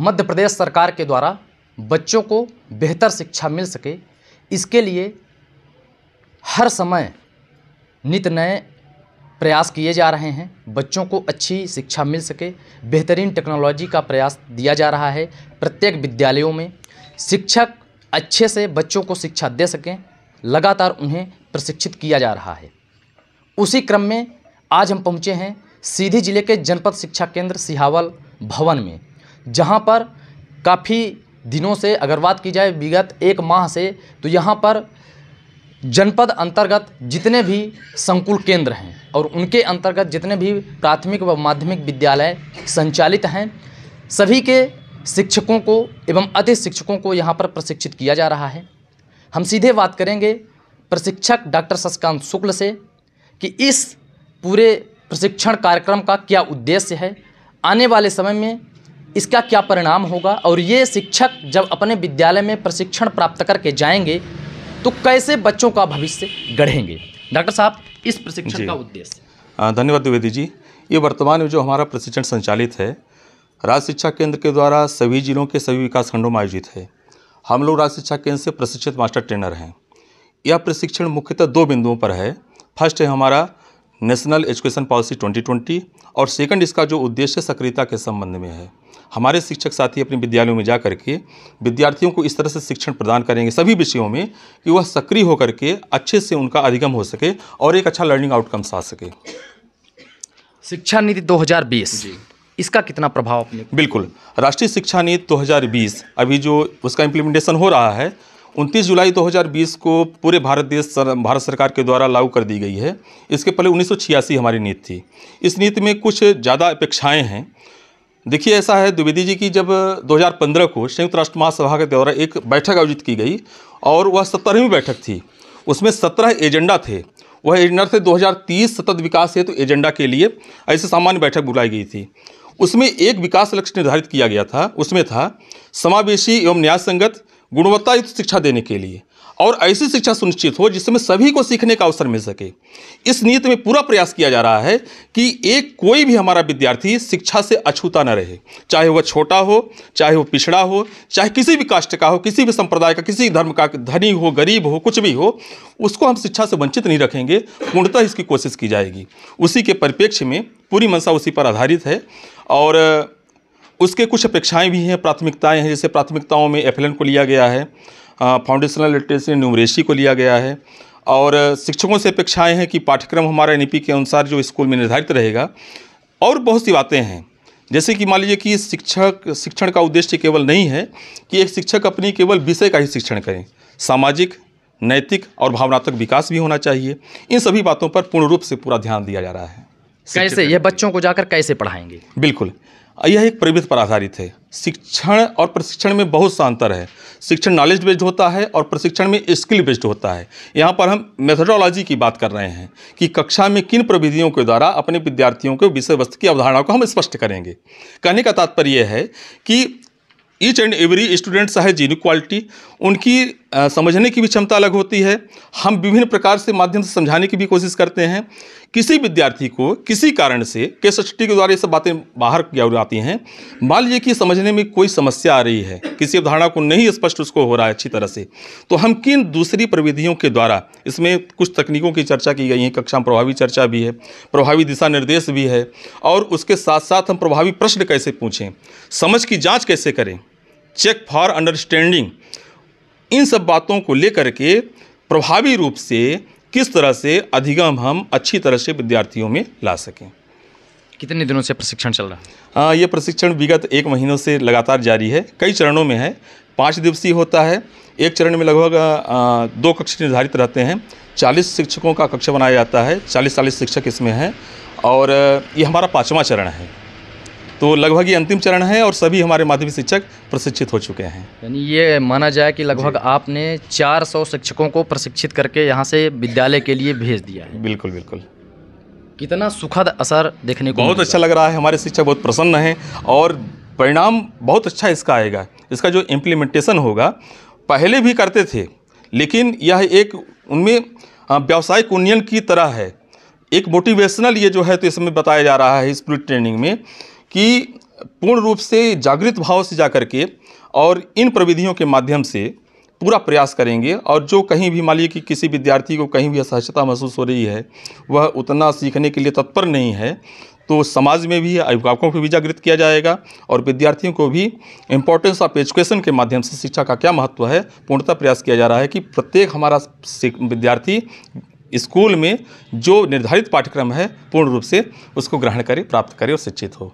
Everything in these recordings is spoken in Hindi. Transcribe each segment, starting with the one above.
मध्य प्रदेश सरकार के द्वारा बच्चों को बेहतर शिक्षा मिल सके इसके लिए हर समय नित नए प्रयास किए जा रहे हैं बच्चों को अच्छी शिक्षा मिल सके बेहतरीन टेक्नोलॉजी का प्रयास दिया जा रहा है प्रत्येक विद्यालयों में शिक्षक अच्छे से बच्चों को शिक्षा दे सकें लगातार उन्हें प्रशिक्षित किया जा रहा है उसी क्रम में आज हम पहुँचे हैं सीधी जिले के जनपद शिक्षा केंद्र सिहावल भवन में जहाँ पर काफ़ी दिनों से अगर बात की जाए विगत एक माह से तो यहाँ पर जनपद अंतर्गत जितने भी संकुल केंद्र हैं और उनके अंतर्गत जितने भी प्राथमिक व माध्यमिक विद्यालय संचालित हैं सभी के शिक्षकों को एवं अति शिक्षकों को यहाँ पर प्रशिक्षित किया जा रहा है हम सीधे बात करेंगे प्रशिक्षक डॉक्टर शशकांत शुक्ल से कि इस पूरे प्रशिक्षण कार्यक्रम का क्या उद्देश्य है आने वाले समय में इसका क्या परिणाम होगा और ये शिक्षक जब अपने विद्यालय में प्रशिक्षण प्राप्त करके जाएंगे तो कैसे बच्चों का भविष्य गढ़ेंगे डॉक्टर साहब इस प्रशिक्षण का उद्देश्य धन्यवाद द्विवेदी जी ये वर्तमान में जो हमारा प्रशिक्षण संचालित है राज्य शिक्षा केंद्र के द्वारा सभी जिलों के सभी विकास खंडों में आयोजित है हम लोग राज्य शिक्षा केंद्र से प्रशिक्षित मास्टर ट्रेनर हैं यह प्रशिक्षण मुख्यतः दो बिंदुओं पर है फर्स्ट है हमारा नेशनल एजुकेशन पॉलिसी 2020 और सेकंड इसका जो उद्देश्य सक्रियता के संबंध में है हमारे शिक्षक साथी अपने विद्यालयों में जा करके विद्यार्थियों को इस तरह से शिक्षण प्रदान करेंगे सभी विषयों में कि वह सक्रिय होकर के अच्छे से उनका अधिगम हो सके और एक अच्छा लर्निंग आउटकम्स आ सके शिक्षा नीति 2020 इसका कितना प्रभाव अपने बिल्कुल राष्ट्रीय शिक्षा नीति 2020 अभी जो उसका इम्प्लीमेंटेशन हो रहा है 29 जुलाई 2020 को पूरे भारत देश सर, भारत सरकार के द्वारा लागू कर दी गई है इसके पहले उन्नीस हमारी नीति थी इस नीति में कुछ ज़्यादा अपेक्षाएँ हैं देखिए ऐसा है द्विवेदी जी की जब 2015 को संयुक्त राष्ट्र महासभा के द्वारा एक बैठक आयोजित की गई और वह सत्तरवीं बैठक थी उसमें सत्रह एजेंडा थे वह एजेंडा थे 2030 सतत विकास हेतु तो एजेंडा के लिए ऐसे सामान्य बैठक बुलाई गई थी उसमें एक विकास लक्ष्य निर्धारित किया गया था उसमें था समावेशी एवं न्याय संगत गुणवत्तायुक्त शिक्षा देने के लिए और ऐसी शिक्षा सुनिश्चित हो जिसमें सभी को सीखने का अवसर मिल सके इस नीति में पूरा प्रयास किया जा रहा है कि एक कोई भी हमारा विद्यार्थी शिक्षा से अछूता न रहे चाहे वह छोटा हो चाहे वह पिछड़ा हो चाहे किसी भी कास्ट का हो किसी भी संप्रदाय का किसी धर्म का धनी हो गरीब हो कुछ भी हो उसको हम शिक्षा से वंचित नहीं रखेंगे पूर्णतः इसकी कोशिश की जाएगी उसी के परिप्रेक्ष्य में पूरी मंशा उसी पर आधारित है और उसके कुछ अपेक्षाएँ भी हैं प्राथमिकताएँ हैं जैसे प्राथमिकताओं में एफ को लिया गया है फाउंडेशनल लिटरेसी न्यूमरेसी को लिया गया है और शिक्षकों से अपेक्षाएँ हैं कि पाठ्यक्रम हमारा एन के अनुसार जो स्कूल में निर्धारित रहेगा और बहुत सी बातें हैं जैसे कि मान लीजिए कि शिक्षक शिक्षण का उद्देश्य केवल नहीं है कि एक शिक्षक अपनी केवल विषय का ही शिक्षण करें सामाजिक नैतिक और भावनात्मक विकास भी होना चाहिए इन सभी बातों पर पूर्ण रूप से पूरा ध्यान दिया जा रहा है कैसे ये बच्चों को जाकर कैसे पढ़ाएंगे बिल्कुल यह एक परिवेश पर आधारित है शिक्षण और प्रशिक्षण में बहुत सा अंतर है शिक्षण नॉलेज बेस्ड होता है और प्रशिक्षण में स्किल बेस्ड होता है यहाँ पर हम मेथडोलॉजी की बात कर रहे हैं कि कक्षा में किन प्रविधियों के द्वारा अपने विद्यार्थियों के विषय वस्तु की अवधारणा को हम स्पष्ट करेंगे कहने का तात्पर्य है कि ईच एंड एवरी स्टूडेंट्स है जीन क्वालिटी उनकी समझने की भी क्षमता अलग होती है हम विभिन्न प्रकार से माध्यम से समझाने की भी कोशिश करते हैं किसी विद्यार्थी को किसी कारण से केस स्टडी के द्वारा ये सब बातें बाहर आती हैं मान लीजिए कि समझने में कोई समस्या आ रही है किसी अवधारणा को नहीं स्पष्ट उसको हो रहा है अच्छी तरह से तो हम किन दूसरी प्रविधियों के द्वारा इसमें कुछ तकनीकों की चर्चा की गई है कक्षा में प्रभावी चर्चा भी है प्रभावी दिशा निर्देश भी है और उसके साथ साथ हम प्रभावी प्रश्न कैसे पूछें समझ की जाँच कैसे करें चेक फॉर अंडरस्टैंडिंग इन सब बातों को लेकर के प्रभावी रूप से किस तरह से अधिगम हम अच्छी तरह से विद्यार्थियों में ला सकें कितने दिनों से प्रशिक्षण चल रहा है ये प्रशिक्षण विगत एक महीनों से लगातार जारी है कई चरणों में है पाँच दिवसीय होता है एक चरण में लगभग दो कक्ष निर्धारित रहते हैं चालीस शिक्षकों का कक्षा बनाया जाता है चालीस चालीस शिक्षक इसमें हैं और ये हमारा पाँचवा चरण है तो लगभग ये अंतिम चरण है और सभी हमारे माध्यमिक शिक्षक प्रशिक्षित हो चुके हैं यानी ये माना जाए कि लगभग आपने 400 शिक्षकों को प्रशिक्षित करके यहाँ से विद्यालय के लिए भेज दिया है बिल्कुल बिल्कुल कितना सुखद असर देखने को बहुत अच्छा लग रहा है हमारे शिक्षक बहुत प्रसन्न हैं और परिणाम बहुत अच्छा इसका आएगा इसका जो इम्प्लीमेंटेशन होगा पहले भी करते थे लेकिन यह एक उनमें व्यावसायिक उन्नयन की तरह है एक मोटिवेशनल ये जो है तो इसमें बताया जा रहा है स्प्रिट ट्रेनिंग में कि पूर्ण रूप से जागृत भाव से जा कर के और इन प्रविधियों के माध्यम से पूरा प्रयास करेंगे और जो कहीं भी मान लीजिए कि किसी विद्यार्थी को कहीं भी असहजता महसूस हो रही है वह उतना सीखने के लिए तत्पर नहीं है तो समाज में भी अभिभावकों को भी जागृत किया जाएगा और विद्यार्थियों को भी इम्पोर्टेंस ऑफ एजुकेशन के माध्यम से शिक्षा का क्या महत्व है पूर्णतः प्रयास किया जा रहा है कि प्रत्येक हमारा विद्यार्थी स्कूल में जो निर्धारित पाठ्यक्रम है पूर्ण रूप से उसको ग्रहण करे प्राप्त करे और शिक्षित हो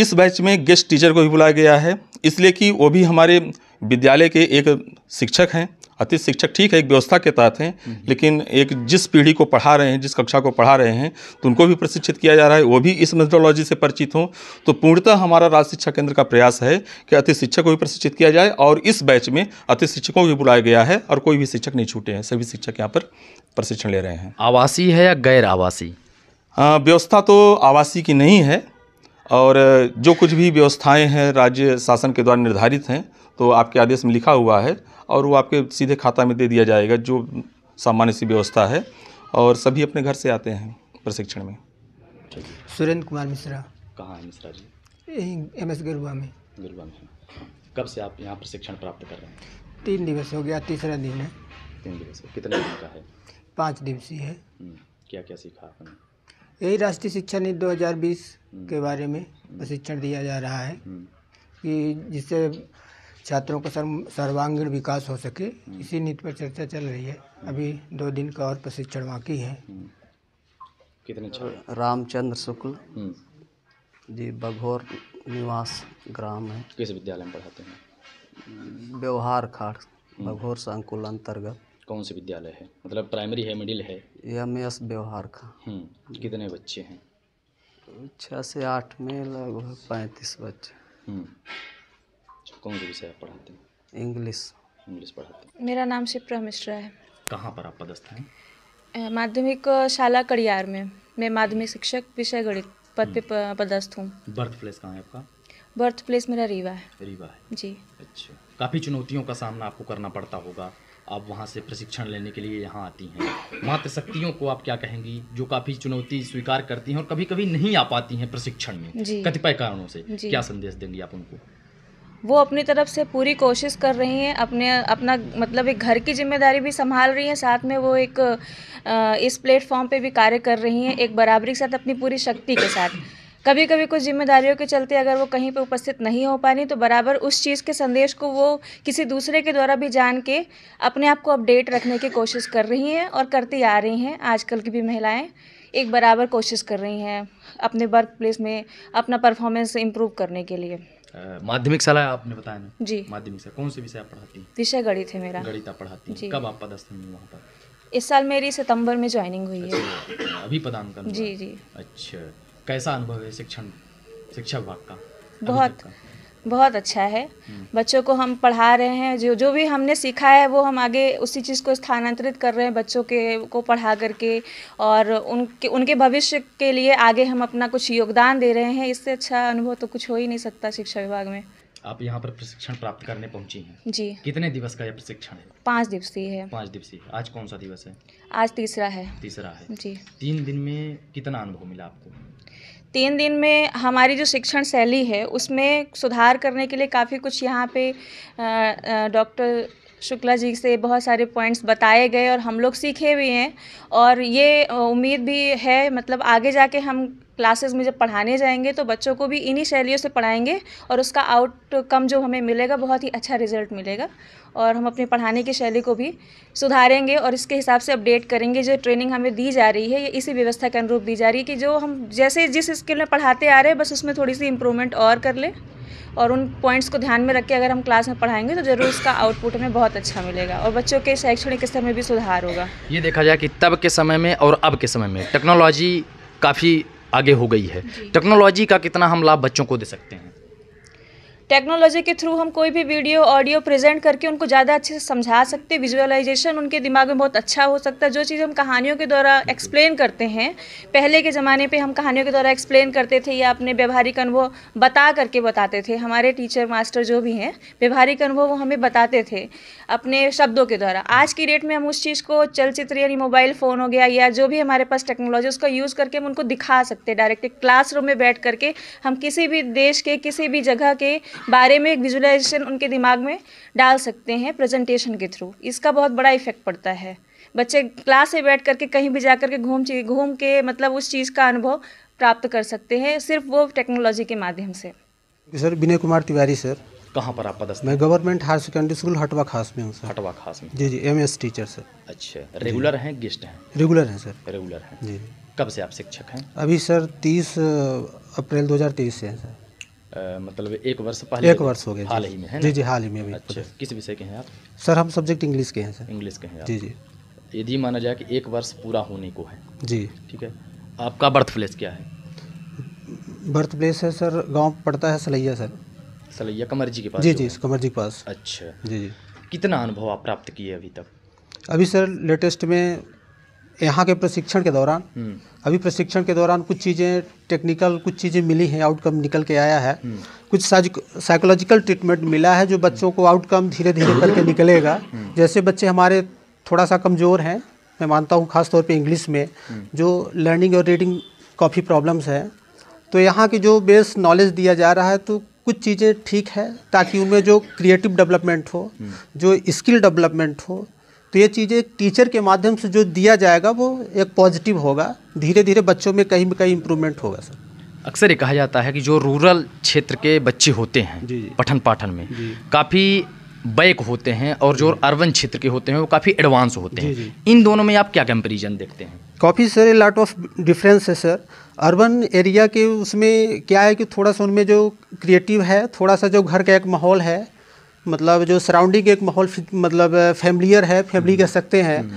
इस बैच में गेस्ट टीचर को भी बुलाया गया है इसलिए कि वो भी हमारे विद्यालय के एक शिक्षक हैं अति शिक्षक ठीक है एक व्यवस्था के तहत हैं हम्म, हम्म। लेकिन एक जिस पीढ़ी को पढ़ा रहे हैं जिस कक्षा को पढ़ा रहे हैं तो उनको भी प्रशिक्षित किया जा रहा है वो भी इस मेथडोलॉजी से परिचित हों तो पूर्णतः हमारा राज्य शिक्षा केंद्र का प्रयास है कि अति शिक्षक को भी प्रशिक्षित किया जाए और इस बैच में अति शिक्षकों को भी बुलाया गया है और कोई भी शिक्षक नहीं छूटे हैं सभी शिक्षक यहाँ पर प्रशिक्षण ले रहे हैं आवासीय है या गैर आवासीय व्यवस्था तो आवासीय की नहीं है और जो कुछ भी व्यवस्थाएं हैं राज्य शासन के द्वारा निर्धारित हैं तो आपके आदेश में लिखा हुआ है और वो आपके सीधे खाता में दे दिया जाएगा जो सामान्य सी व्यवस्था है और सभी अपने घर से आते हैं प्रशिक्षण में सुरेंद्र कुमार मिश्रा कहाँ है मिश्रा जी यहीं एम एस गरुआ में गरुआ में कब से आप यहाँ प्रशिक्षण प्राप्त कर रहे हैं तीन दिवस हो गया तीसरा दिन है तीन दिवस कितने दिन का है पाँच दिवसीय है हम्म, क्या क्या सीखा आपने यही राष्ट्रीय शिक्षा नीति 2020 के हम्म। बारे में प्रशिक्षण दिया जा रहा है हम्म। कि जिससे छात्रों का सर्वांगीण विकास हो सके हम्म। इसी नीति पर चर्चा चल रही है अभी दो दिन का और प्रशिक्षण बाकी है हम्म। कितने रामचंद्र शुक्ल हम्म। जी बघोर निवास ग्राम है किस विद्यालय में पढ़ाते हैं व्यवहार खाट बघोर संकुल अंतर्गत कौन से विद्यालय है मतलब प्राइमरी है मिडिल है एम एस व्यवहार का कितने बच्चे हैं छः से आठ में लगभग पैंतीस बच्चे कौन से विषय पढ़ाते हैं इंग्लिश इंग्लिश पढ़ाते हैं मेरा नाम शिप्रा मिश्रा है कहाँ पर आप पदस्थ हैं माध्यमिक शाला कड़ियार में मैं माध्यमिक शिक्षक विषय गणित पद पे हम्म। पदस्थ हूँ बर्थ प्लेस कहाँ है आपका बर्थ प्लेस मेरा रीवा है रीवा है जी अच्छा काफ़ी चुनौतियों का सामना आपको करना पड़ता होगा आप वहाँ से प्रशिक्षण लेने के लिए यहाँ आती हैं मातृशक्तियों को आप क्या कहेंगी जो काफ़ी चुनौती स्वीकार करती हैं और कभी कभी नहीं आ पाती हैं प्रशिक्षण में कतिपय कारणों से क्या संदेश देंगी आप उनको वो अपनी तरफ से पूरी कोशिश कर रही हैं अपने अपना मतलब एक घर की जिम्मेदारी भी संभाल रही हैं साथ में वो एक इस प्लेटफॉर्म पे भी कार्य कर रही हैं एक बराबरी के साथ अपनी पूरी शक्ति के साथ कभी कभी कुछ जिम्मेदारियों के चलते अगर वो कहीं पर उपस्थित नहीं हो पा रही तो बराबर उस चीज़ के संदेश को वो किसी दूसरे के द्वारा भी जान के अपने आप को अपडेट रखने की कोशिश कर रही हैं और करती आ रही हैं आजकल की भी महिलाएं एक बराबर कोशिश कर रही हैं अपने वर्क प्लेस में अपना परफॉर्मेंस इम्प्रूव करने के लिए माध्यमिक शाला आपने बताया ना जी माध्यमिक शाला कौन से विषय आप पढ़ाती हैं विषय गणित है मेरा गणित आप पढ़ाती हैं कब आप पदस्थ हुई वहाँ पर इस साल मेरी सितंबर में ज्वाइनिंग हुई है अच्छा, अभी पदान कर जी जी अच्छा कैसा अनुभव है शिक्षण शिक्षा विभाग का बहुत बहुत अच्छा है बच्चों को हम पढ़ा रहे हैं जो जो भी हमने सीखा है वो हम आगे उसी चीज़ को स्थानांतरित कर रहे हैं बच्चों के को पढ़ा करके और उनके उनके भविष्य के लिए आगे हम अपना कुछ योगदान दे रहे हैं इससे अच्छा अनुभव तो कुछ हो ही नहीं सकता शिक्षा विभाग में आप यहाँ पर प्रशिक्षण प्राप्त करने पहुँची हैं जी कितने दिवस का यह प्रशिक्षण है पाँच दिवसीय है पाँच दिवसीय आज कौन सा दिवस है आज तीसरा है तीसरा है जी तीन दिन में कितना अनुभव मिला आपको तीन दिन में हमारी जो शिक्षण शैली है उसमें सुधार करने के लिए काफ़ी कुछ यहाँ पे डॉक्टर शुक्ला जी से बहुत सारे पॉइंट्स बताए गए और हम लोग सीखे भी हैं और ये उम्मीद भी है मतलब आगे जाके हम क्लासेस में जब पढ़ाने जाएंगे तो बच्चों को भी इन्हीं शैलियों से पढ़ाएंगे और उसका आउटकम जो हमें मिलेगा बहुत ही अच्छा रिजल्ट मिलेगा और हम अपने पढ़ाने की शैली को भी सुधारेंगे और इसके हिसाब से अपडेट करेंगे जो ट्रेनिंग हमें दी जा रही है ये इसी व्यवस्था के अनुरूप दी जा रही है कि जो हम जैसे जिस स्किल में पढ़ाते आ रहे हैं बस उसमें थोड़ी सी इम्प्रूवमेंट और कर लें और उन पॉइंट्स को ध्यान में रख के अगर हम क्लास में पढ़ाएंगे तो जरूर उसका आउटपुट हमें बहुत अच्छा मिलेगा और बच्चों के शैक्षणिक स्तर में भी सुधार होगा ये देखा जाए कि तब के समय में और अब के समय में टेक्नोलॉजी काफ़ी आगे हो गई है टेक्नोलॉजी का कितना हम लाभ बच्चों को दे सकते हैं टेक्नोलॉजी के थ्रू हम कोई भी वीडियो ऑडियो प्रेजेंट करके उनको ज़्यादा अच्छे से समझा सकते विजुअलाइजेशन उनके दिमाग में बहुत अच्छा हो सकता है जो चीज़ हम कहानियों के द्वारा एक्सप्लेन करते हैं पहले के ज़माने पे हम कहानियों के द्वारा एक्सप्लेन करते थे या अपने व्यवहारिक अनुभव बता करके बताते थे हमारे टीचर मास्टर जो भी हैं व्यवहारिक अनुभव वो हमें बताते थे अपने शब्दों के द्वारा आज की डेट में हम उस चीज़ को चलचित्र यानी मोबाइल फ़ोन हो गया या जो भी हमारे पास टेक्नोलॉजी उसका यूज़ करके हम उनको दिखा सकते डायरेक्ट डायरेक्ट क्लासरूम में बैठ करके हम किसी भी देश के किसी भी जगह के बारे में एक विजुलाइजेशन उनके दिमाग में डाल सकते हैं प्रेजेंटेशन के थ्रू इसका बहुत बड़ा इफेक्ट पड़ता है बच्चे क्लास में बैठ करके कहीं भी जा करके घूम घूम के मतलब उस चीज़ का अनुभव प्राप्त कर सकते हैं सिर्फ वो टेक्नोलॉजी के माध्यम से सर विनय कुमार तिवारी सर कहाँ पर आप पदस्थ मैं गवर्नमेंट हायर सेकेंडरी स्कूल हटवा खास में हूँ सर हटवा खास में G G M S teacher sir अच्छा रेगुलर हैं गेस्ट हैं रेगुलर हैं सर रेगुलर हैं जी कब से आप शिक्षक हैं अभी सर तीस अप्रैल दो हज़ार तेईस से हैं सर आ, मतलब एक वर्ष पहले एक वर्ष हो गया हाल ही में है जी जी हाल ही में अभी अच्छा किस विषय के हैं आप सर हम सब्जेक्ट इंग्लिश के हैं सर इंग्लिश के हैं जी जी यदि माना जाए कि एक वर्ष पूरा होने को है जी ठीक है आपका बर्थ प्लेस क्या है बर्थ प्लेस है सर गांव पड़ता है सलैया सर सलैया कमर जी के पास जी जी कमर जी के पास अच्छा जी जी कितना अनुभव आप प्राप्त किए अभी तक अभी सर लेटेस्ट में यहाँ के प्रशिक्षण के दौरान हम्म। अभी प्रशिक्षण के दौरान कुछ चीज़ें टेक्निकल कुछ चीज़ें मिली हैं आउटकम निकल के आया है हम्म। कुछ साइकोलॉजिकल ट्रीटमेंट मिला है जो बच्चों को आउटकम धीरे धीरे करके निकलेगा हम्म। जैसे बच्चे हमारे थोड़ा सा कमज़ोर हैं मैं मानता हूँ खासतौर पे इंग्लिश में जो लर्निंग और रीडिंग काफ़ी प्रॉब्लम्स हैं तो यहाँ की जो बेस नॉलेज दिया जा रहा है तो कुछ चीज़ें ठीक है ताकि उनमें जो क्रिएटिव डेवलपमेंट हो जो स्किल डेवलपमेंट हो तो ये चीज़ें टीचर के माध्यम से जो दिया जाएगा वो एक पॉजिटिव होगा धीरे धीरे बच्चों में कहीं कहीं इम्प्रूवमेंट होगा सर अक्सर ये कहा जाता है कि जो रूरल क्षेत्र के बच्चे होते हैं पठन पाठन में काफ़ी बैक होते हैं और जो अर्बन क्षेत्र के होते हैं वो काफ़ी एडवांस होते हैं इन दोनों में आप क्या कंपेरिजन देखते हैं काफ़ी सारे लॉट ऑफ डिफरेंस है सर अर्बन एरिया के उसमें क्या है कि थोड़ा सा उनमें जो क्रिएटिव है थोड़ा सा जो घर का एक माहौल है मतलब जो सराउंडिंग एक माहौल मतलब फैमिलियर है फैमिली कह हम्म। सकते हैं हम्म।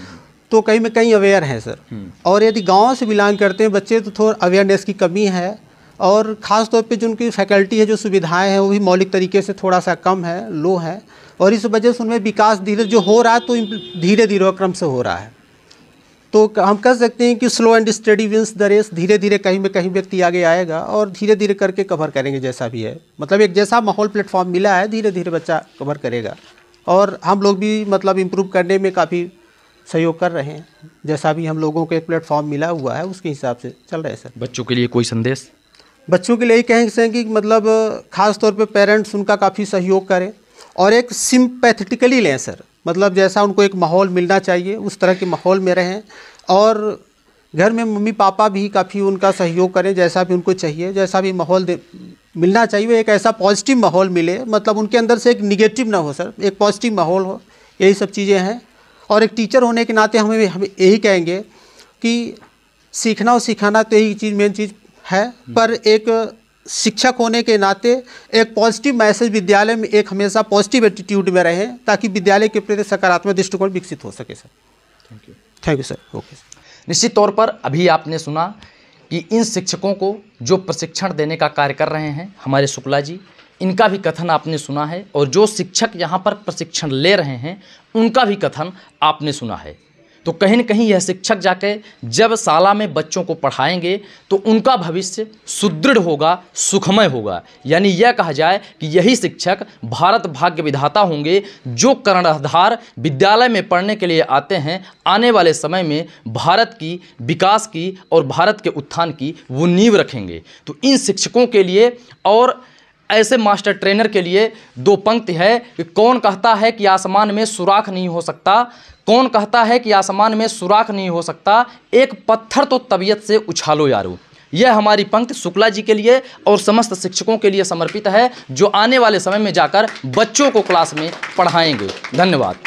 तो कहीं में कहीं अवेयर हैं सर हम्म। और यदि गांव से बिलोंग करते हैं बच्चे तो थोड़ा अवेयरनेस की कमी है और ख़ास तौर पे जो उनकी फैकल्टी है जो सुविधाएं हैं वो भी मौलिक तरीके से थोड़ा सा कम है लो है और इस वजह से उनमें विकास धीरे जो हो रहा है तो धीरे धीरे क्रम से हो रहा है तो हम कह सकते हैं कि slow and study wins the race धीरे धीरे कहीं में कहीं व्यक्ति आगे आएगा और धीरे धीरे करके कवर करेंगे जैसा भी है मतलब एक जैसा माहौल प्लेटफॉर्म मिला है धीरे धीरे बच्चा कवर करेगा और हम लोग भी मतलब इम्प्रूव करने में काफ़ी सहयोग कर रहे हैं जैसा भी हम लोगों को एक प्लेटफॉर्म मिला हुआ है उसके हिसाब से चल रहे है सर बच्चों के लिए कोई संदेश बच्चों के लिए यही कहेंगे कि मतलब ख़ास तौर पे पेरेंट्स उनका काफ़ी सहयोग करें और एक सिम्पैथेटिकली लें सर मतलब जैसा उनको एक माहौल मिलना चाहिए उस तरह के माहौल में रहें और घर में मम्मी पापा भी काफ़ी उनका सहयोग करें जैसा भी उनको चाहिए जैसा भी माहौल मिलना चाहिए एक ऐसा पॉजिटिव माहौल मिले मतलब उनके अंदर से एक निगेटिव ना हो सर एक पॉजिटिव माहौल हो यही सब चीज़ें हैं और एक टीचर होने के नाते हमें हम यही कहेंगे कि सीखना और सिखाना तो यही चीज़ मेन चीज़ है पर एक शिक्षक होने के नाते एक पॉजिटिव मैसेज विद्यालय में एक हमेशा पॉजिटिव एटीट्यूड में रहें ताकि विद्यालय के प्रति सकारात्मक दृष्टिकोण विकसित हो सके sir thank you thank you sir okay निश्चित तौर पर अभी आपने सुना कि इन शिक्षकों को जो प्रशिक्षण देने का कार्य कर रहे हैं हमारे शुक्ला जी इनका भी कथन आपने सुना है और जो शिक्षक यहाँ पर प्रशिक्षण ले रहे हैं उनका भी कथन आपने सुना है तो कहीं ना कहीं यह शिक्षक जाके जब शाला में बच्चों को पढ़ाएंगे तो उनका भविष्य सुदृढ़ होगा सुखमय होगा यानी यह कहा जाए कि यही शिक्षक भारत भाग्य विधाता होंगे जो कर्णधार विद्यालय में पढ़ने के लिए आते हैं आने वाले समय में भारत की विकास की और भारत के उत्थान की वो नींव रखेंगे तो इन शिक्षकों के लिए और ऐसे मास्टर ट्रेनर के लिए दो पंक्ति है कि कौन कहता है कि आसमान में सुराख नहीं हो सकता कौन कहता है कि आसमान में सुराख नहीं हो सकता एक पत्थर तो तबीयत से उछालो यारो यह हमारी पंक्ति शुक्ला जी के लिए और समस्त शिक्षकों के लिए समर्पित है जो आने वाले समय में जाकर बच्चों को क्लास में पढ़ाएंगे धन्यवाद